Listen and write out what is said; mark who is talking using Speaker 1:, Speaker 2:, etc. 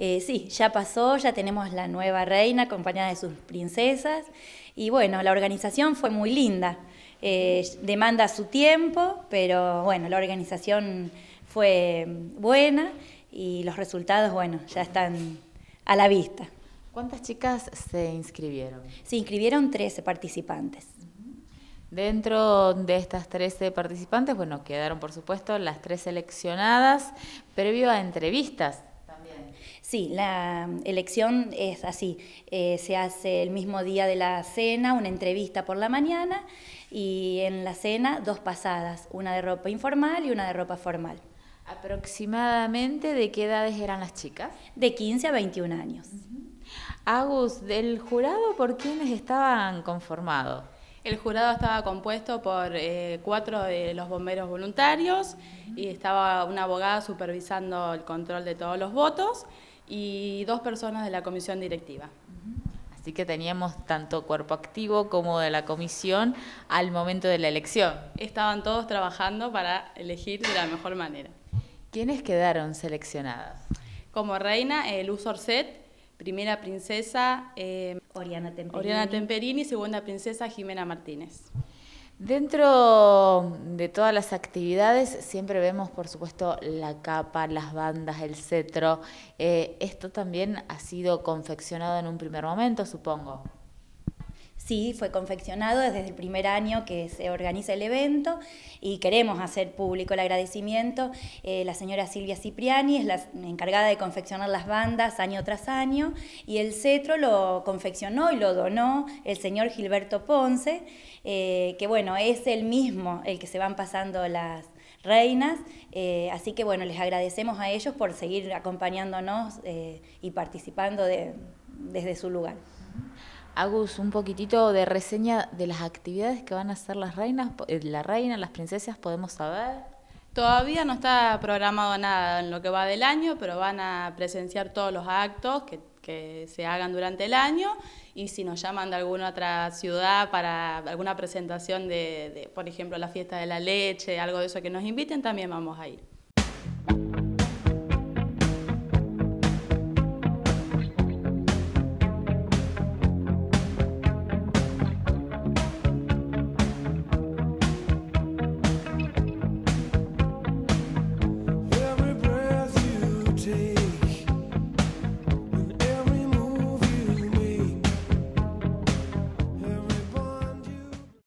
Speaker 1: Eh, sí, ya pasó, ya tenemos la nueva reina acompañada de sus princesas y bueno, la organización fue muy linda. Eh, demanda su tiempo, pero bueno, la organización fue buena y los resultados, bueno, ya están a la vista. ¿Cuántas chicas se inscribieron? Se inscribieron 13 participantes. Dentro de estas 13 participantes, bueno, quedaron por supuesto las tres seleccionadas previo a entrevistas Sí, la elección es así. Eh, se hace el mismo día de la cena una entrevista por la mañana y en la cena dos pasadas, una de ropa informal y una de ropa formal. ¿Aproximadamente de qué edades eran las chicas? De 15 a 21 años. Agus, ¿del jurado por quiénes estaban
Speaker 2: conformados? El jurado estaba compuesto por eh, cuatro de los bomberos voluntarios y estaba una abogada supervisando el control de todos los votos y dos personas de la comisión directiva.
Speaker 3: Así que teníamos tanto cuerpo activo como de la comisión al momento de la elección.
Speaker 2: Estaban todos trabajando para elegir de la mejor manera.
Speaker 3: ¿Quiénes quedaron seleccionadas?
Speaker 2: Como reina, eh, Luz Orset, Primera princesa em, Oriana, Temperini. segunda princesa Jimena Martínez.
Speaker 3: Dentro de todas las actividades siempre vemos, por supuesto, la capa, las bandas, el cetro. Eh,
Speaker 1: esto también ha sido confeccionado en un primer momento, supongo sí fue confeccionado desde el primer año que se organiza el evento y queremos hacer público el agradecimiento. Eh, la señora Silvia Cipriani es la encargada de confeccionar las bandas año tras año y el cetro lo confeccionó y lo donó el señor Gilberto Ponce, eh, que bueno, es el mismo el que se van pasando las reinas, eh, así que bueno, les agradecemos a ellos por seguir acompañándonos y participando desde su lugar. Agus, un poquitito
Speaker 3: de reseña de las actividades que van a hacer las reinas, eh, la reina, las princesas, podemos saber.
Speaker 2: Todavía no está programado nada en lo que va del año, pero van a presenciar todos los actos que, se hagan durante el año y si nos llaman de alguna otra ciudad para alguna presentación de, por ejemplo, la fiesta de la leche, algo de eso que nos inviten, también vamos a ir.